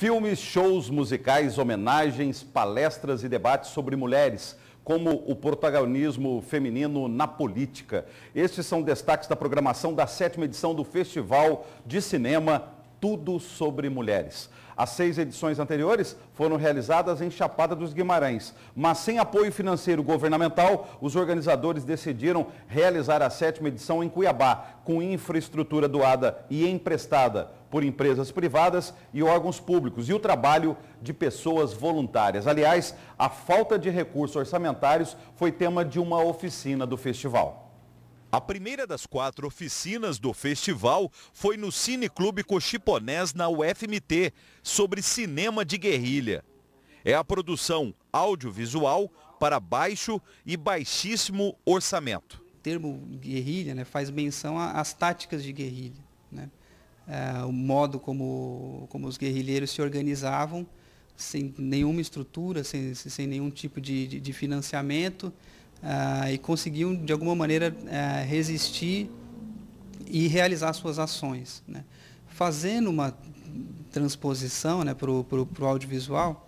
Filmes, shows musicais, homenagens, palestras e debates sobre mulheres, como o protagonismo feminino na política. Estes são destaques da programação da sétima edição do Festival de Cinema Tudo sobre Mulheres. As seis edições anteriores foram realizadas em Chapada dos Guimarães, mas sem apoio financeiro governamental, os organizadores decidiram realizar a sétima edição em Cuiabá, com infraestrutura doada e emprestada por empresas privadas e órgãos públicos e o trabalho de pessoas voluntárias. Aliás, a falta de recursos orçamentários foi tema de uma oficina do festival. A primeira das quatro oficinas do festival foi no Cineclube Cochiponés, na UFMT, sobre cinema de guerrilha. É a produção audiovisual para baixo e baixíssimo orçamento. O termo guerrilha né, faz menção às táticas de guerrilha, né? é, o modo como, como os guerrilheiros se organizavam, sem nenhuma estrutura, sem, sem nenhum tipo de, de, de financiamento, ah, e conseguiam, de alguma maneira, eh, resistir e realizar suas ações. Né? Fazendo uma transposição né, para o audiovisual,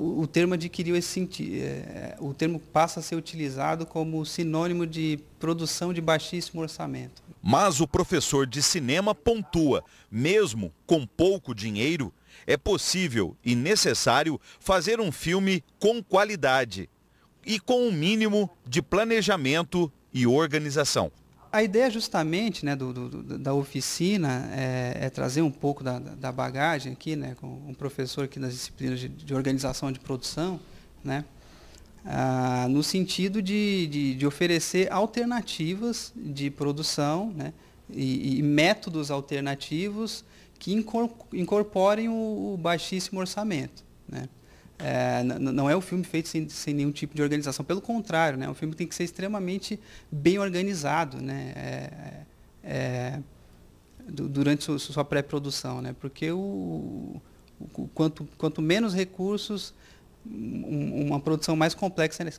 o, o, termo adquiriu esse sentido, eh, o termo passa a ser utilizado como sinônimo de produção de baixíssimo orçamento. Mas o professor de cinema pontua, mesmo com pouco dinheiro, é possível e necessário fazer um filme com qualidade e com o um mínimo de planejamento e organização. A ideia justamente né, do, do, da oficina é, é, trazer um pouco da, da, bagagem aqui, né, com um professor aqui nas disciplinas de, de organização de produção, né, ah, no sentido de, de, de, oferecer alternativas de produção né, e, e métodos alternativos que incorporem o, o baixíssimo orçamento. Né. É, não é um filme feito sem, sem, nenhum tipo de organização. Pelo contrário, né? O filme tem que ser extremamente bem organizado né? É, é, durante sua, sua pré-produção. Né? Porque o, o, quanto, quanto menos recursos, um, uma produção mais complexa é,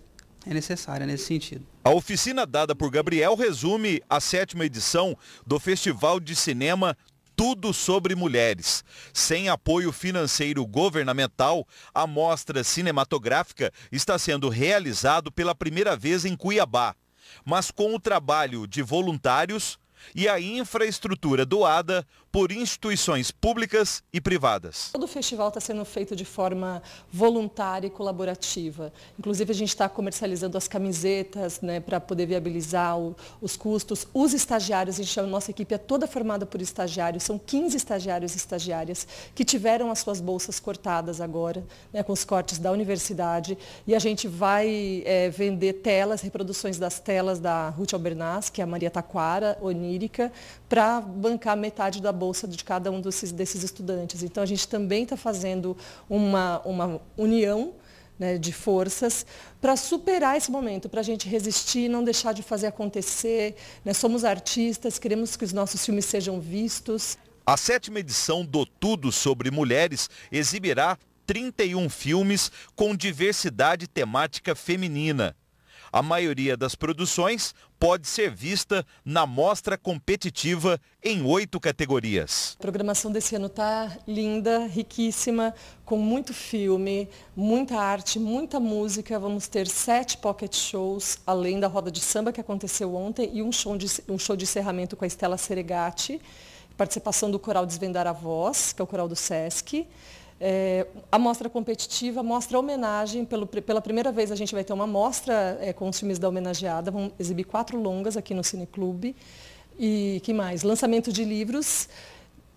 é necessária nesse sentido. A oficina dada por Gabriel resume a sétima edição do Festival de Cinema tudo sobre Mulheres. Sem apoio financeiro governamental, a mostra cinematográfica está sendo realizado pela primeira vez em Cuiabá. Mas com o trabalho de voluntários e a infraestrutura doada, por instituições públicas e privadas. Todo o festival está sendo feito de forma voluntária e colaborativa. Inclusive, a gente está comercializando as camisetas né, para poder viabilizar o, os custos. Os estagiários, a gente chama, nossa equipe é toda formada por estagiários, são 15 estagiários e estagiárias que tiveram as suas bolsas cortadas agora, né, com os cortes da universidade. E a gente vai é, vender telas, reproduções das telas da Ruth Albernaz, que é a Maria Taquara, onírica, para bancar metade da bolsa de cada um desses, desses estudantes. Então, a gente também está fazendo uma, uma união né, de forças para superar esse momento, para a gente resistir, não deixar de fazer acontecer. Né? Somos artistas, queremos que os nossos filmes sejam vistos. A sétima edição do Tudo sobre Mulheres exibirá 31 filmes com diversidade temática feminina. A maioria das produções pode ser vista na mostra competitiva em oito categorias. A programação desse ano está linda, riquíssima, com muito filme, muita arte, muita música. Vamos ter sete pocket shows, além da roda de samba que aconteceu ontem e um show de, um show de encerramento com a Estela Seregati, participação do coral Desvendar a Voz, que é o coral do Sesc. É, a mostra competitiva, a mostra homenagem, pelo, pela primeira vez a gente vai ter uma mostra é, com os filmes da homenageada, vão exibir quatro longas aqui no Cineclube. E que mais? Lançamento de livros,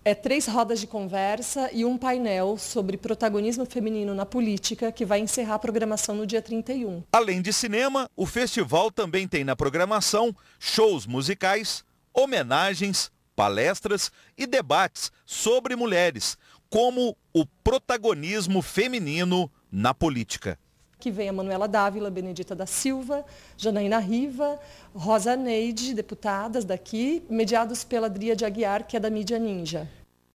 é, três rodas de conversa e um painel sobre protagonismo feminino na política, que vai encerrar a programação no dia 31. Além de cinema, o festival também tem na programação shows musicais, homenagens, palestras e debates sobre mulheres como o protagonismo feminino na política. Que vem a Manuela Dávila, Benedita da Silva, Janaína Riva, Rosa Neide, deputadas daqui, mediados pela Dria de Aguiar, que é da mídia ninja.